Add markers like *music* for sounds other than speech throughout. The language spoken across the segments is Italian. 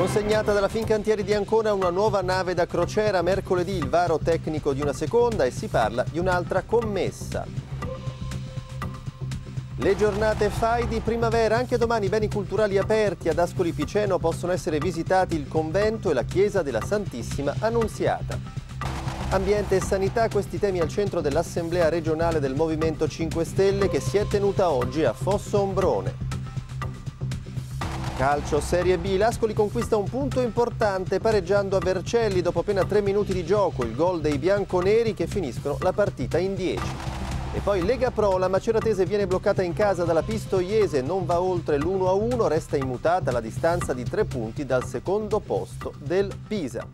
Consegnata dalla Fincantieri di Ancona una nuova nave da crociera, mercoledì il varo tecnico di una seconda e si parla di un'altra commessa. Le giornate FAI di primavera, anche domani beni culturali aperti ad Ascoli Piceno possono essere visitati il convento e la chiesa della Santissima Annunziata. Ambiente e sanità, questi temi al centro dell'Assemblea regionale del Movimento 5 Stelle che si è tenuta oggi a Fosso Ombrone. Calcio Serie B, l'Ascoli conquista un punto importante pareggiando a Vercelli dopo appena tre minuti di gioco, il gol dei bianconeri che finiscono la partita in 10. E poi Lega Pro, la Maceratese viene bloccata in casa dalla Pistoiese, non va oltre l'1-1, resta immutata la distanza di tre punti dal secondo posto del Pisa.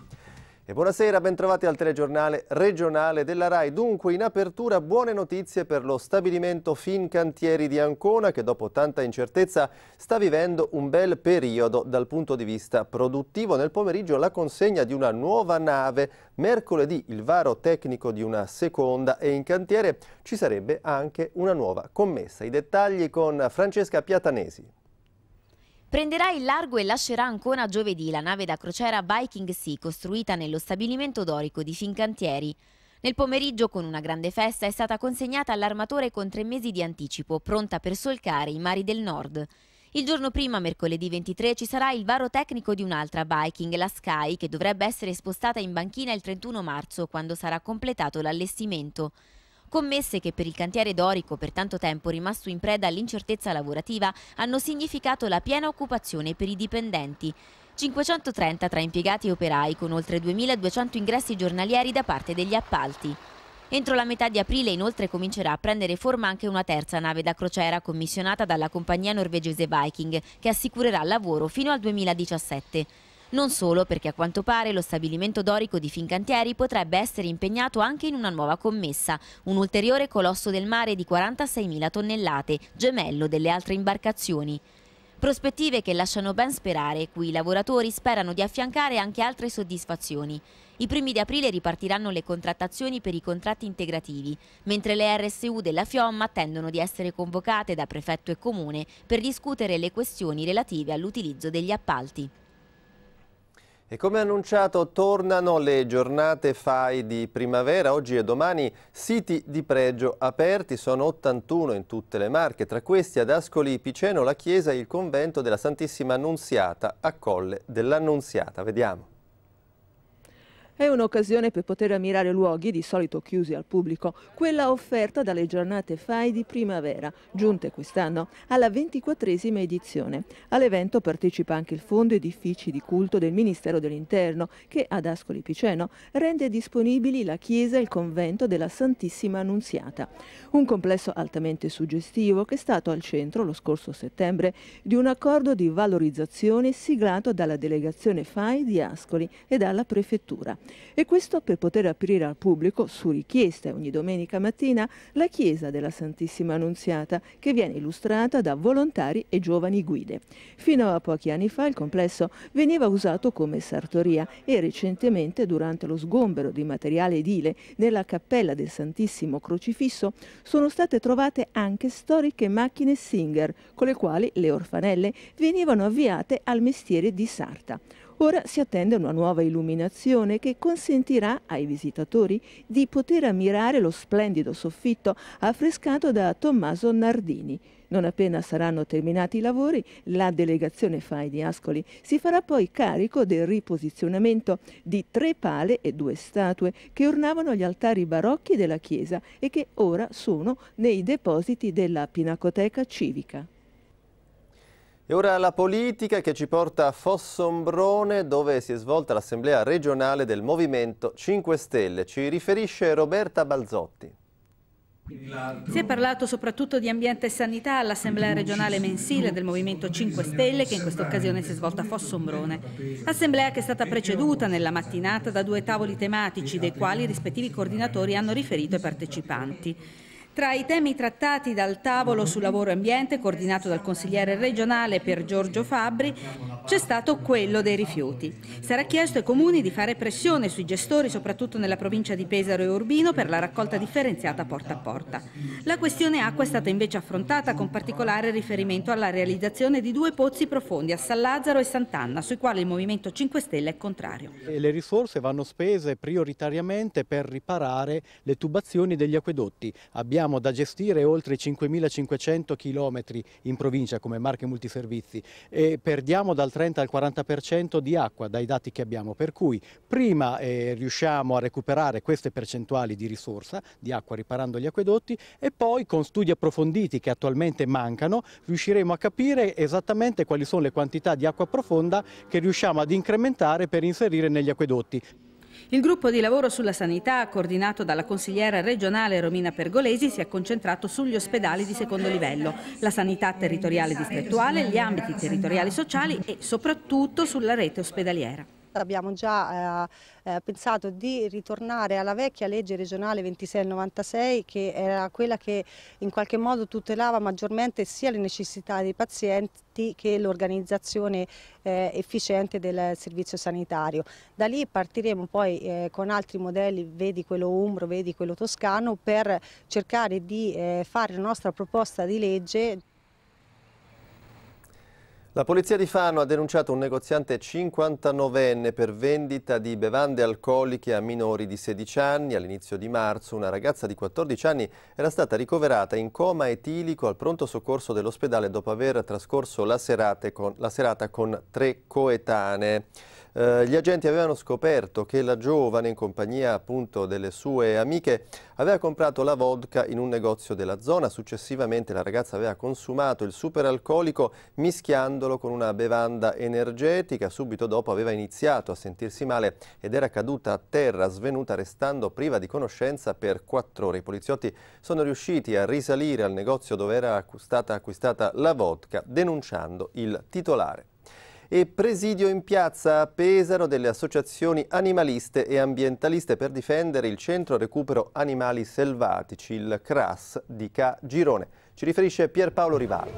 E buonasera, bentrovati al telegiornale regionale della RAI. Dunque, in apertura buone notizie per lo stabilimento Fincantieri di Ancona che dopo tanta incertezza sta vivendo un bel periodo dal punto di vista produttivo. Nel pomeriggio la consegna di una nuova nave, mercoledì il varo tecnico di una seconda e in cantiere ci sarebbe anche una nuova commessa. I dettagli con Francesca Piatanesi. Prenderà il largo e lascerà ancora giovedì la nave da crociera Viking Sea costruita nello stabilimento dorico di Fincantieri. Nel pomeriggio, con una grande festa, è stata consegnata all'armatore con tre mesi di anticipo, pronta per solcare i mari del nord. Il giorno prima, mercoledì 23, ci sarà il varo tecnico di un'altra Viking, la Sky, che dovrebbe essere spostata in banchina il 31 marzo, quando sarà completato l'allestimento commesse che per il cantiere dorico per tanto tempo rimasto in preda all'incertezza lavorativa hanno significato la piena occupazione per i dipendenti. 530 tra impiegati e operai con oltre 2200 ingressi giornalieri da parte degli appalti. Entro la metà di aprile inoltre comincerà a prendere forma anche una terza nave da crociera commissionata dalla compagnia norvegese Viking che assicurerà lavoro fino al 2017. Non solo, perché a quanto pare lo stabilimento dorico di Fincantieri potrebbe essere impegnato anche in una nuova commessa, un ulteriore colosso del mare di 46.000 tonnellate, gemello delle altre imbarcazioni. Prospettive che lasciano ben sperare, cui i lavoratori sperano di affiancare anche altre soddisfazioni. I primi di aprile ripartiranno le contrattazioni per i contratti integrativi, mentre le RSU della Fiomma attendono di essere convocate da prefetto e comune per discutere le questioni relative all'utilizzo degli appalti. E come annunciato tornano le giornate FAI di primavera, oggi e domani siti di pregio aperti, sono 81 in tutte le marche, tra questi ad Ascoli Piceno la chiesa e il convento della Santissima Annunziata a Colle dell'Annunziata. Vediamo. È un'occasione per poter ammirare luoghi di solito chiusi al pubblico, quella offerta dalle giornate FAI di primavera, giunte quest'anno alla ventiquattresima edizione. All'evento partecipa anche il Fondo Edifici di Culto del Ministero dell'Interno, che ad Ascoli Piceno rende disponibili la chiesa e il convento della Santissima Annunziata. Un complesso altamente suggestivo che è stato al centro lo scorso settembre di un accordo di valorizzazione siglato dalla delegazione FAI di Ascoli e dalla Prefettura. E questo per poter aprire al pubblico, su richiesta ogni domenica mattina, la chiesa della Santissima Annunziata, che viene illustrata da volontari e giovani guide. Fino a pochi anni fa il complesso veniva usato come sartoria e recentemente, durante lo sgombero di materiale edile nella cappella del Santissimo Crocifisso, sono state trovate anche storiche macchine Singer, con le quali le orfanelle venivano avviate al mestiere di sarta. Ora si attende una nuova illuminazione che consentirà ai visitatori di poter ammirare lo splendido soffitto affrescato da Tommaso Nardini. Non appena saranno terminati i lavori, la delegazione FAI di Ascoli si farà poi carico del riposizionamento di tre pale e due statue che ornavano gli altari barocchi della chiesa e che ora sono nei depositi della Pinacoteca Civica. E ora la politica che ci porta a Fossombrone dove si è svolta l'assemblea regionale del Movimento 5 Stelle. Ci riferisce Roberta Balzotti. Si è parlato soprattutto di ambiente e sanità all'Assemblea regionale mensile del Movimento 5 Stelle che in questa occasione si è svolta a Fossombrone. Assemblea che è stata preceduta nella mattinata da due tavoli tematici dei quali i rispettivi coordinatori hanno riferito ai partecipanti. Tra i temi trattati dal tavolo sul lavoro e ambiente, coordinato dal consigliere regionale Pier Giorgio Fabbri, c'è stato quello dei rifiuti. Sarà chiesto ai comuni di fare pressione sui gestori, soprattutto nella provincia di Pesaro e Urbino, per la raccolta differenziata porta a porta. La questione acqua è stata invece affrontata con particolare riferimento alla realizzazione di due pozzi profondi a San Lazzaro e Sant'Anna, sui quali il Movimento 5 Stelle è contrario. Le risorse vanno spese prioritariamente per riparare le tubazioni degli acquedotti. Abbiamo abbiamo da gestire oltre 5.500 km in provincia come Marche Multiservizi e perdiamo dal 30 al 40% di acqua dai dati che abbiamo, per cui prima eh, riusciamo a recuperare queste percentuali di risorsa di acqua riparando gli acquedotti e poi con studi approfonditi che attualmente mancano riusciremo a capire esattamente quali sono le quantità di acqua profonda che riusciamo ad incrementare per inserire negli acquedotti. Il gruppo di lavoro sulla sanità, coordinato dalla consigliera regionale Romina Pergolesi, si è concentrato sugli ospedali di secondo livello, la sanità territoriale distrettuale, gli ambiti territoriali sociali e soprattutto sulla rete ospedaliera abbiamo già eh, eh, pensato di ritornare alla vecchia legge regionale 2696 che era quella che in qualche modo tutelava maggiormente sia le necessità dei pazienti che l'organizzazione eh, efficiente del servizio sanitario. Da lì partiremo poi eh, con altri modelli, vedi quello umbro, vedi quello toscano, per cercare di eh, fare la nostra proposta di legge la polizia di Fano ha denunciato un negoziante 59enne per vendita di bevande alcoliche a minori di 16 anni. All'inizio di marzo una ragazza di 14 anni era stata ricoverata in coma etilico al pronto soccorso dell'ospedale dopo aver trascorso la, serata con, la serata con tre coetanee. Eh, gli agenti avevano scoperto che la giovane, in compagnia appunto delle sue amiche, aveva comprato la vodka in un negozio della zona. Successivamente la ragazza aveva consumato il superalcolico mischiandolo con una bevanda energetica. Subito dopo aveva iniziato a sentirsi male ed era caduta a terra, svenuta, restando priva di conoscenza per quattro ore. I poliziotti sono riusciti a risalire al negozio dove era stata acquistata la vodka, denunciando il titolare e presidio in piazza a Pesaro delle associazioni animaliste e ambientaliste per difendere il centro recupero animali selvatici, il CRAS di Ca Girone. Ci riferisce Pierpaolo Rivali.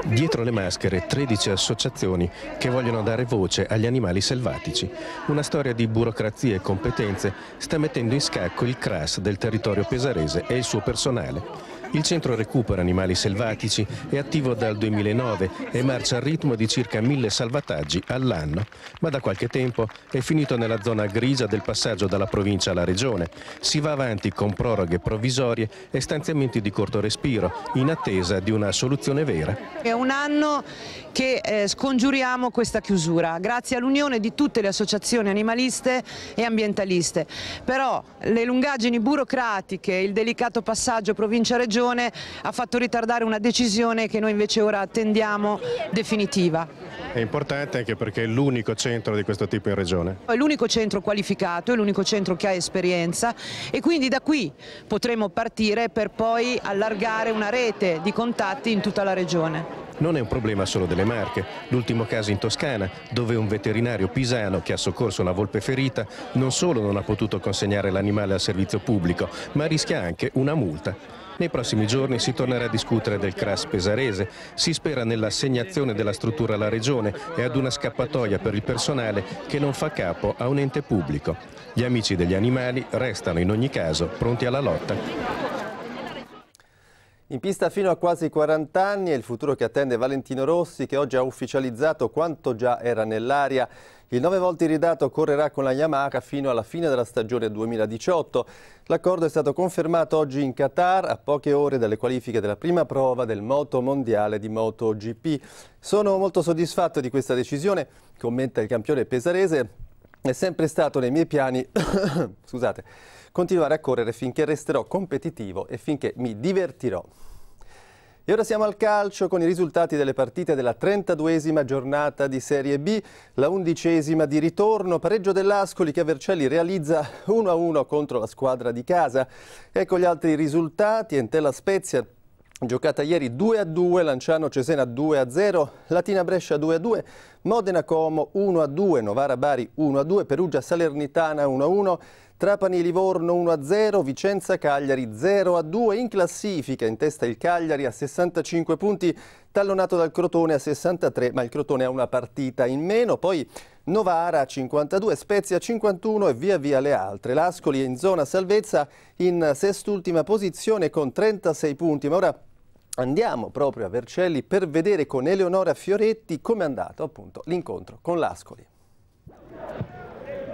*laughs* Dietro le maschere 13 associazioni che vogliono dare voce agli animali selvatici. Una storia di burocrazia e competenze sta mettendo in scacco il CRAS del territorio pesarese e il suo personale. Il centro recupera animali selvatici, è attivo dal 2009 e marcia al ritmo di circa mille salvataggi all'anno, ma da qualche tempo è finito nella zona grigia del passaggio dalla provincia alla regione. Si va avanti con proroghe provvisorie e stanziamenti di corto respiro, in attesa di una soluzione vera. È un anno che eh, scongiuriamo questa chiusura, grazie all'unione di tutte le associazioni animaliste e ambientaliste. Però le lungaggini burocratiche, il delicato passaggio provincia-regione ragione ha fatto ritardare una decisione che noi invece ora attendiamo definitiva. È importante anche perché è l'unico centro di questo tipo in regione. È l'unico centro qualificato, è l'unico centro che ha esperienza e quindi da qui potremo partire per poi allargare una rete di contatti in tutta la regione non è un problema solo delle Marche. L'ultimo caso in Toscana, dove un veterinario pisano che ha soccorso una volpe ferita non solo non ha potuto consegnare l'animale al servizio pubblico, ma rischia anche una multa. Nei prossimi giorni si tornerà a discutere del crash pesarese, si spera nell'assegnazione della struttura alla Regione e ad una scappatoia per il personale che non fa capo a un ente pubblico. Gli amici degli animali restano in ogni caso pronti alla lotta. In pista fino a quasi 40 anni è il futuro che attende Valentino Rossi che oggi ha ufficializzato quanto già era nell'aria. Il nove volte iridato correrà con la Yamaha fino alla fine della stagione 2018. L'accordo è stato confermato oggi in Qatar a poche ore dalle qualifiche della prima prova del moto mondiale di MotoGP. Sono molto soddisfatto di questa decisione, commenta il campione pesarese. È sempre stato nei miei piani... *coughs* Scusate continuare a correre finché resterò competitivo e finché mi divertirò. E ora siamo al calcio con i risultati delle partite della 32esima giornata di Serie B, la undicesima di ritorno, pareggio dell'Ascoli che Vercelli realizza 1-1 contro la squadra di casa. Ecco gli altri risultati, Entella Spezia giocata ieri 2-2, Lanciano Cesena 2-0, Latina Brescia 2-2, Modena-Como 1-2, Novara-Bari 1-2, Perugia-Salernitana 1-1, Trapani-Livorno 1-0, Vicenza-Cagliari 0-2. In classifica in testa il Cagliari a 65 punti, tallonato dal Crotone a 63, ma il Crotone ha una partita in meno. Poi Novara a 52, Spezia a 51 e via via le altre. L'Ascoli è in zona salvezza in sest'ultima posizione con 36 punti. Ma ora Andiamo proprio a Vercelli per vedere con Eleonora Fioretti come è andato appunto l'incontro con l'Ascoli.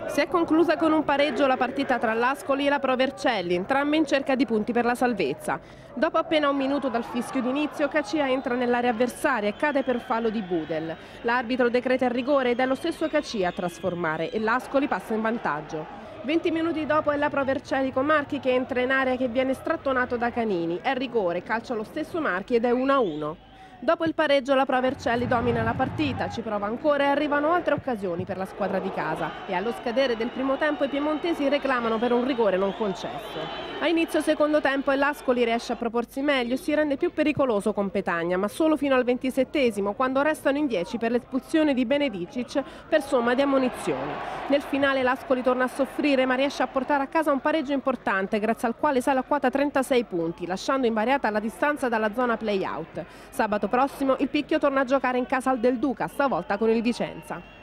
Si è conclusa con un pareggio la partita tra l'Ascoli e la Pro Vercelli, entrambe in cerca di punti per la salvezza. Dopo appena un minuto dal fischio d'inizio, Cacia entra nell'area avversaria e cade per fallo di Budel. L'arbitro decreta il rigore ed è lo stesso Cacia a trasformare e l'Ascoli passa in vantaggio. 20 minuti dopo è la prova Vercelico Marchi che entra in area che viene strattonato da Canini. È rigore, calcia lo stesso Marchi ed è 1-1. Dopo il pareggio la Pro Vercelli domina la partita, ci prova ancora e arrivano altre occasioni per la squadra di casa e allo scadere del primo tempo i piemontesi reclamano per un rigore non concesso. A inizio secondo tempo e l'Ascoli riesce a proporsi meglio e si rende più pericoloso con Petagna, ma solo fino al ventisettesimo, quando restano in 10 per l'espulsione di Benedicic per somma di ammunizioni. Nel finale l'Ascoli torna a soffrire, ma riesce a portare a casa un pareggio importante, grazie al quale sale a quota 36 punti, lasciando invariata la distanza dalla zona play-out. Sabato prossimo il Picchio torna a giocare in casa al Del Duca, stavolta con il Vicenza.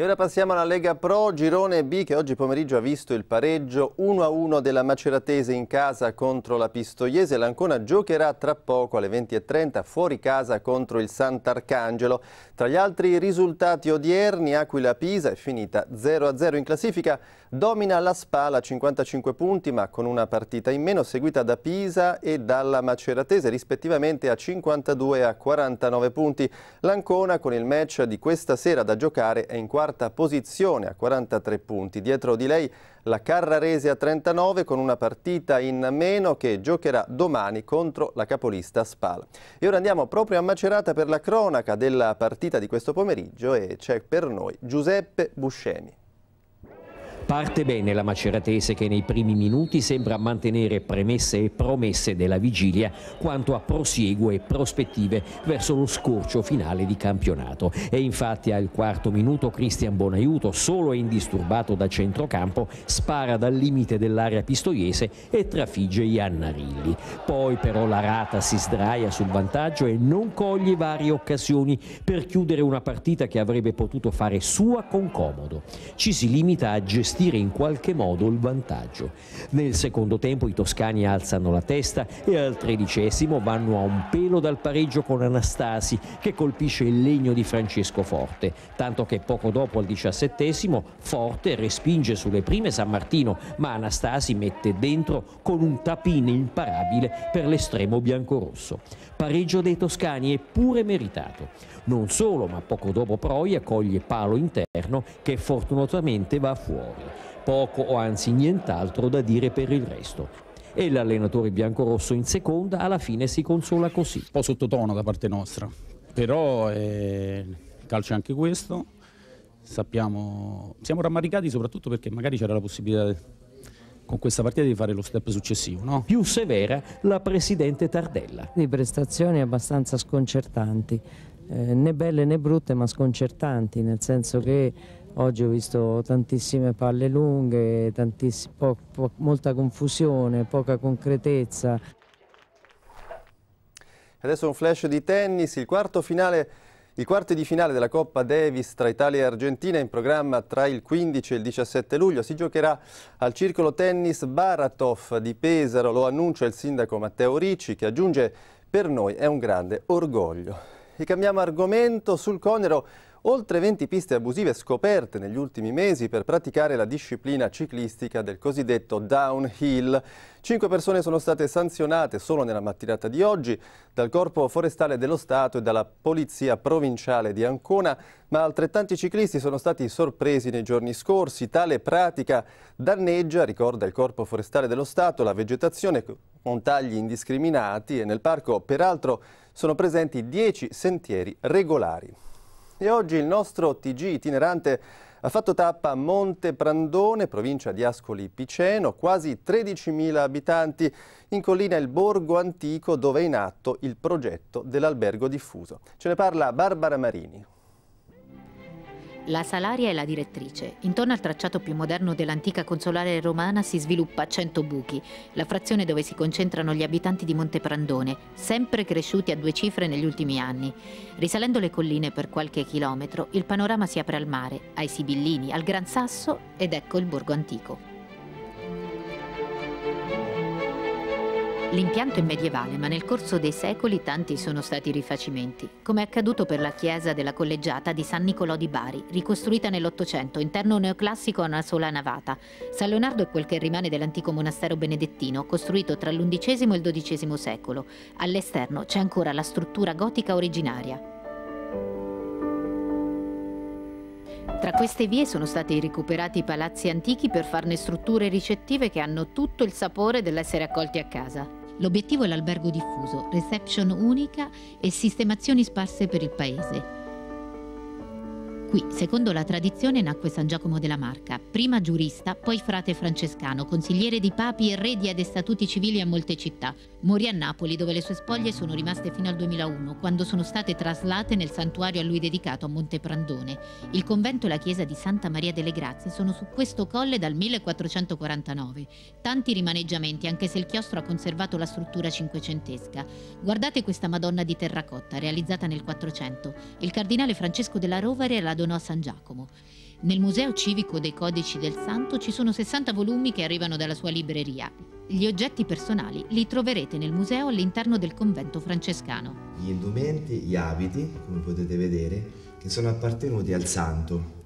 E ora passiamo alla Lega Pro, girone B che oggi pomeriggio ha visto il pareggio 1-1 della Maceratese in casa contro la Pistoiese. L'Ancona giocherà tra poco alle 20.30 fuori casa contro il Sant'Arcangelo. Tra gli altri risultati odierni, Aquila-Pisa è finita 0-0 in classifica, domina la Spala 55 punti ma con una partita in meno seguita da Pisa e dalla Maceratese rispettivamente a 52 e a 49 punti. L'Ancona con il match di questa sera da giocare è in quarta quarta posizione a 43 punti. Dietro di lei la Carrarese a 39 con una partita in meno che giocherà domani contro la capolista Spal. E ora andiamo proprio a Macerata per la cronaca della partita di questo pomeriggio e c'è per noi Giuseppe Buscemi. Parte bene la maceratese che nei primi minuti sembra mantenere premesse e promesse della vigilia quanto a prosieguo e prospettive verso lo scorcio finale di campionato. E infatti al quarto minuto Cristian Bonaiuto, solo e indisturbato da centrocampo, spara dal limite dell'area pistoiese e trafigge Iannarilli. Poi però la Rata si sdraia sul vantaggio e non coglie varie occasioni per chiudere una partita che avrebbe potuto fare sua con comodo. Ci si limita a gestire gestire in qualche modo il vantaggio. Nel secondo tempo i toscani alzano la testa e al tredicesimo vanno a un pelo dal pareggio con Anastasi che colpisce il legno di Francesco Forte, tanto che poco dopo al diciassettesimo Forte respinge sulle prime San Martino, ma Anastasi mette dentro con un tapino imparabile per l'estremo biancorosso. Pareggio dei toscani è pure meritato. Non solo, ma poco dopo Proia coglie palo interno che fortunatamente va fuori poco o anzi nient'altro da dire per il resto e l'allenatore biancorosso in seconda alla fine si consola così. Un po' sottotono da parte nostra, però eh, calcio è anche questo, Sappiamo, siamo rammaricati soprattutto perché magari c'era la possibilità con questa partita di fare lo step successivo. No? Più severa la Presidente Tardella. Di prestazioni abbastanza sconcertanti, eh, né belle né brutte ma sconcertanti, nel senso che Oggi ho visto tantissime palle lunghe, po po molta confusione, poca concretezza. Adesso un flash di tennis, il quarto finale i quarti di finale della Coppa Davis tra Italia e Argentina in programma tra il 15 e il 17 luglio si giocherà al circolo tennis Baratov di Pesaro, lo annuncia il sindaco Matteo Ricci che aggiunge per noi è un grande orgoglio. E cambiamo argomento sul Conero Oltre 20 piste abusive scoperte negli ultimi mesi per praticare la disciplina ciclistica del cosiddetto downhill. Cinque persone sono state sanzionate solo nella mattinata di oggi dal Corpo Forestale dello Stato e dalla Polizia Provinciale di Ancona, ma altrettanti ciclisti sono stati sorpresi nei giorni scorsi. Tale pratica danneggia, ricorda il Corpo Forestale dello Stato, la vegetazione con tagli indiscriminati e nel parco peraltro sono presenti 10 sentieri regolari. E oggi il nostro TG itinerante ha fatto tappa a Monte Prandone, provincia di Ascoli Piceno, quasi 13.000 abitanti, in collina il Borgo Antico dove è in atto il progetto dell'albergo diffuso. Ce ne parla Barbara Marini. La Salaria è la direttrice. Intorno al tracciato più moderno dell'antica consolare romana si sviluppa buchi, la frazione dove si concentrano gli abitanti di Monte Prandone, sempre cresciuti a due cifre negli ultimi anni. Risalendo le colline per qualche chilometro, il panorama si apre al mare, ai Sibillini, al Gran Sasso ed ecco il borgo antico. L'impianto è medievale, ma nel corso dei secoli tanti sono stati i rifacimenti, come è accaduto per la chiesa della collegiata di San Nicolò di Bari, ricostruita nell'Ottocento, interno neoclassico a una sola navata. San Leonardo è quel che rimane dell'antico monastero benedettino, costruito tra l'undicesimo e il dodicesimo secolo. All'esterno c'è ancora la struttura gotica originaria. Tra queste vie sono stati recuperati palazzi antichi per farne strutture ricettive che hanno tutto il sapore dell'essere accolti a casa. L'obiettivo è l'albergo diffuso, reception unica e sistemazioni sparse per il paese. Qui, secondo la tradizione, nacque San Giacomo della Marca, prima giurista, poi frate francescano, consigliere di papi e redi ed estatuti civili a molte città. Morì a Napoli, dove le sue spoglie sono rimaste fino al 2001, quando sono state traslate nel santuario a lui dedicato a Monteprandone. Il convento e la chiesa di Santa Maria delle Grazie sono su questo colle dal 1449. Tanti rimaneggiamenti, anche se il chiostro ha conservato la struttura cinquecentesca. Guardate questa Madonna di terracotta, realizzata nel 400. Il cardinale Francesco della Rovere la donò a San Giacomo. Nel Museo Civico dei Codici del Santo ci sono 60 volumi che arrivano dalla sua libreria. Gli oggetti personali li troverete nel museo all'interno del convento francescano. Gli indumenti, gli abiti, come potete vedere, che sono appartenuti al santo.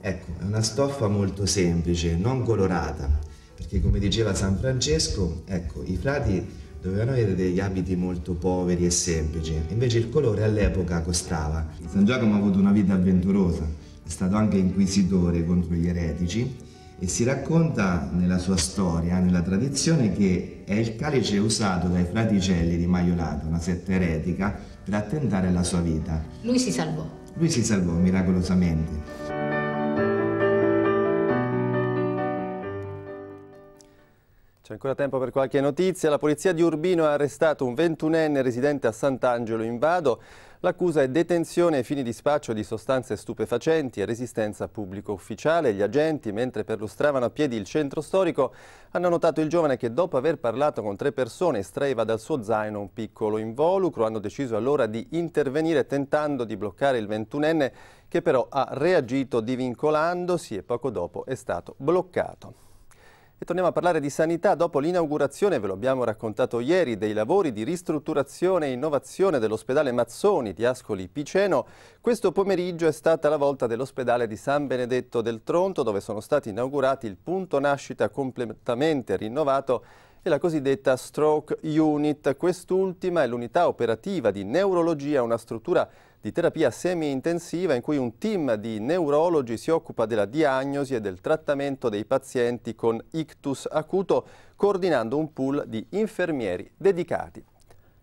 Ecco, è una stoffa molto semplice, non colorata, perché come diceva San Francesco, ecco, i frati dovevano avere degli abiti molto poveri e semplici, invece il colore all'epoca costava. San Giacomo ha avuto una vita avventurosa, è stato anche inquisitore contro gli eretici e si racconta nella sua storia, nella tradizione, che è il calice usato dai fraticelli di Maiolato, una setta eretica, per attentare alla sua vita. Lui si salvò. Lui si salvò miracolosamente. Ancora tempo per qualche notizia. La polizia di Urbino ha arrestato un 21enne residente a Sant'Angelo in Vado. L'accusa è detenzione ai fini di spaccio di sostanze stupefacenti e resistenza a pubblico ufficiale. Gli agenti, mentre perlustravano a piedi il centro storico, hanno notato il giovane che dopo aver parlato con tre persone estraeva dal suo zaino un piccolo involucro. Hanno deciso allora di intervenire tentando di bloccare il 21enne che però ha reagito divincolandosi e poco dopo è stato bloccato. E torniamo a parlare di sanità dopo l'inaugurazione, ve lo abbiamo raccontato ieri, dei lavori di ristrutturazione e innovazione dell'ospedale Mazzoni di Ascoli Piceno. Questo pomeriggio è stata la volta dell'ospedale di San Benedetto del Tronto dove sono stati inaugurati il punto nascita completamente rinnovato e la cosiddetta Stroke Unit. Quest'ultima è l'unità operativa di neurologia, una struttura di terapia semi-intensiva in cui un team di neurologi si occupa della diagnosi e del trattamento dei pazienti con ictus acuto, coordinando un pool di infermieri dedicati.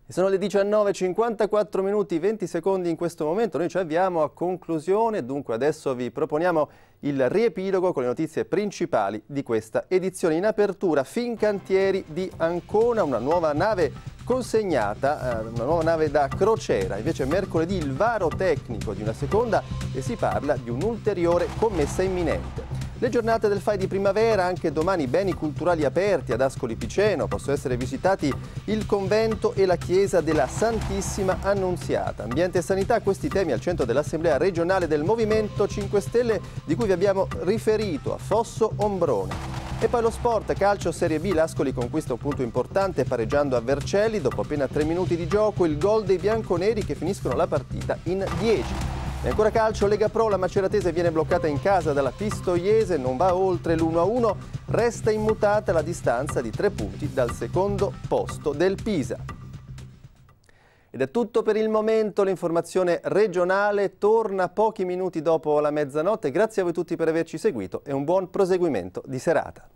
Sono le 19.54 minuti 20 secondi in questo momento, noi ci avviamo a conclusione, dunque adesso vi proponiamo il riepilogo con le notizie principali di questa edizione. In apertura Fincantieri di Ancona, una nuova nave consegnata, eh, una nuova nave da crociera, invece mercoledì il varo tecnico di una seconda e si parla di un'ulteriore commessa imminente. Le giornate del FAI di primavera, anche domani beni culturali aperti ad Ascoli Piceno, possono essere visitati il convento e la chiesa della Santissima Annunziata. Ambiente e sanità, questi temi al centro dell'Assemblea regionale del Movimento 5 Stelle di cui vi abbiamo riferito a Fosso Ombrone. E poi lo sport, calcio Serie B, l'Ascoli conquista un punto importante pareggiando a Vercelli, dopo appena 3 minuti di gioco il gol dei bianconeri che finiscono la partita in 10. E ancora calcio, Lega Pro, la Maceratese viene bloccata in casa dalla Pistoiese, non va oltre l'1-1, resta immutata la distanza di tre punti dal secondo posto del Pisa. Ed è tutto per il momento, l'informazione regionale torna pochi minuti dopo la mezzanotte. Grazie a voi tutti per averci seguito e un buon proseguimento di serata.